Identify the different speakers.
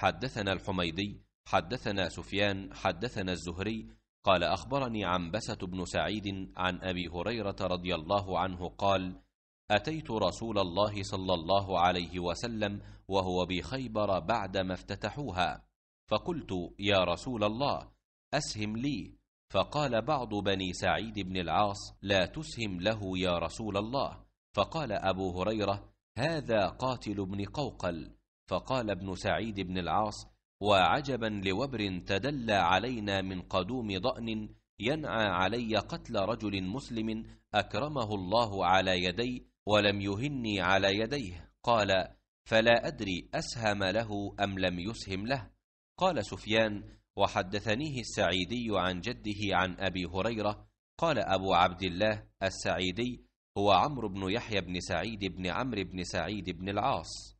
Speaker 1: حدثنا الحميدي
Speaker 2: حدثنا سفيان حدثنا الزهري قال أخبرني عنبسة بن سعيد عن أبي هريرة رضي الله عنه قال أتيت رسول الله صلى الله عليه وسلم وهو بخيبر بعدما افتتحوها فقلت يا رسول الله أسهم لي فقال بعض بني سعيد بن العاص لا تسهم له يا رسول الله فقال أبو هريرة هذا قاتل بن قوقل فقال ابن سعيد بن العاص وعجبا لوبر تدلى علينا من قدوم ضأن ينعى علي قتل رجل مسلم أكرمه الله على يدي ولم يهني على يديه قال فلا أدري أسهم له أم لم يسهم له قال سفيان وحدثنيه السعيدي عن جده عن أبي هريرة قال أبو عبد الله السعيدي هو عمرو بن يحيى بن سعيد بن عمرو بن سعيد بن
Speaker 1: العاص